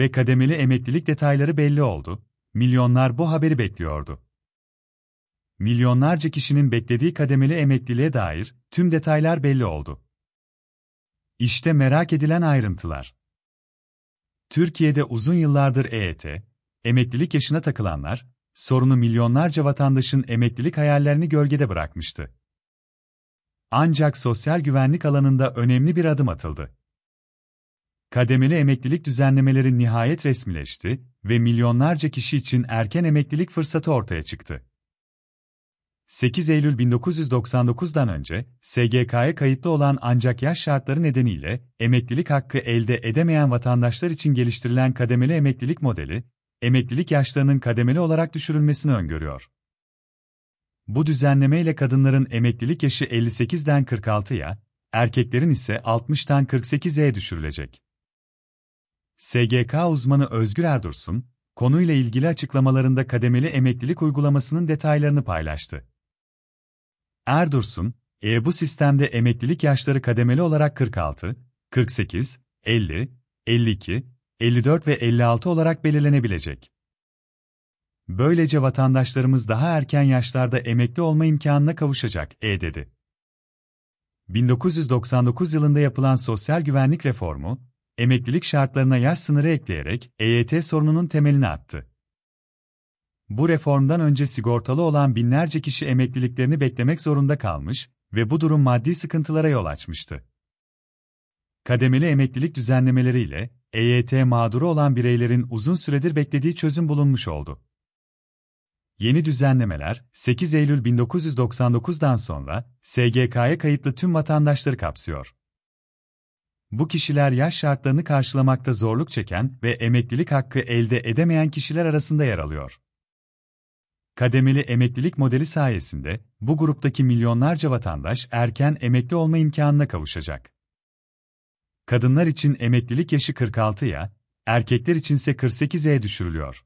ve kademeli emeklilik detayları belli oldu. Milyonlar bu haberi bekliyordu. Milyonlarca kişinin beklediği kademeli emekliliğe dair tüm detaylar belli oldu. İşte merak edilen ayrıntılar. Türkiye'de uzun yıllardır EYT, emeklilik yaşına takılanlar, sorunu milyonlarca vatandaşın emeklilik hayallerini gölgede bırakmıştı. Ancak sosyal güvenlik alanında önemli bir adım atıldı kademeli emeklilik düzenlemeleri nihayet resmileşti ve milyonlarca kişi için erken emeklilik fırsatı ortaya çıktı. 8 Eylül 1999'dan önce SGK'ya kayıtlı olan ancak yaş şartları nedeniyle emeklilik hakkı elde edemeyen vatandaşlar için geliştirilen kademeli emeklilik modeli, emeklilik yaşlarının kademeli olarak düşürülmesini öngörüyor. Bu düzenleme ile kadınların emeklilik yaşı 58'den 46'ya, erkeklerin ise 60'tan 48'e düşürülecek. SGK uzmanı Özgür Erdursun, konuyla ilgili açıklamalarında kademeli emeklilik uygulamasının detaylarını paylaştı. Erdursun, e bu sistemde emeklilik yaşları kademeli olarak 46, 48, 50, 52, 54 ve 56 olarak belirlenebilecek. Böylece vatandaşlarımız daha erken yaşlarda emekli olma imkanına kavuşacak, e dedi. 1999 yılında yapılan sosyal güvenlik reformu, emeklilik şartlarına yaş sınırı ekleyerek EYT sorununun temelini attı. Bu reformdan önce sigortalı olan binlerce kişi emekliliklerini beklemek zorunda kalmış ve bu durum maddi sıkıntılara yol açmıştı. Kademeli emeklilik düzenlemeleriyle EYT mağduru olan bireylerin uzun süredir beklediği çözüm bulunmuş oldu. Yeni düzenlemeler 8 Eylül 1999'dan sonra SGK'ya kayıtlı tüm vatandaşları kapsıyor. Bu kişiler yaş şartlarını karşılamakta zorluk çeken ve emeklilik hakkı elde edemeyen kişiler arasında yer alıyor. Kademeli emeklilik modeli sayesinde bu gruptaki milyonlarca vatandaş erken emekli olma imkanına kavuşacak. Kadınlar için emeklilik yaşı 46'ya, erkekler içinse 48'e düşürülüyor.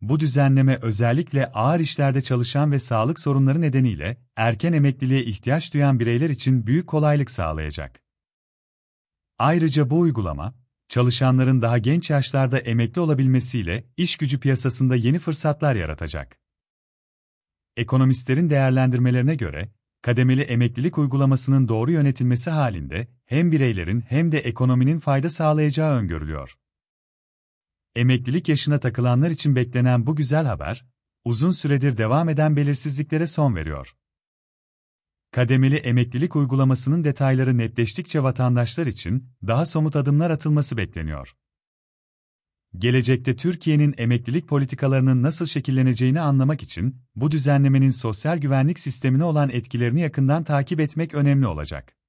Bu düzenleme özellikle ağır işlerde çalışan ve sağlık sorunları nedeniyle erken emekliliğe ihtiyaç duyan bireyler için büyük kolaylık sağlayacak. Ayrıca bu uygulama, çalışanların daha genç yaşlarda emekli olabilmesiyle iş gücü piyasasında yeni fırsatlar yaratacak. Ekonomistlerin değerlendirmelerine göre, kademeli emeklilik uygulamasının doğru yönetilmesi halinde hem bireylerin hem de ekonominin fayda sağlayacağı öngörülüyor. Emeklilik yaşına takılanlar için beklenen bu güzel haber, uzun süredir devam eden belirsizliklere son veriyor kademeli emeklilik uygulamasının detayları netleştikçe vatandaşlar için daha somut adımlar atılması bekleniyor. Gelecekte Türkiye'nin emeklilik politikalarının nasıl şekilleneceğini anlamak için bu düzenlemenin sosyal güvenlik sistemine olan etkilerini yakından takip etmek önemli olacak.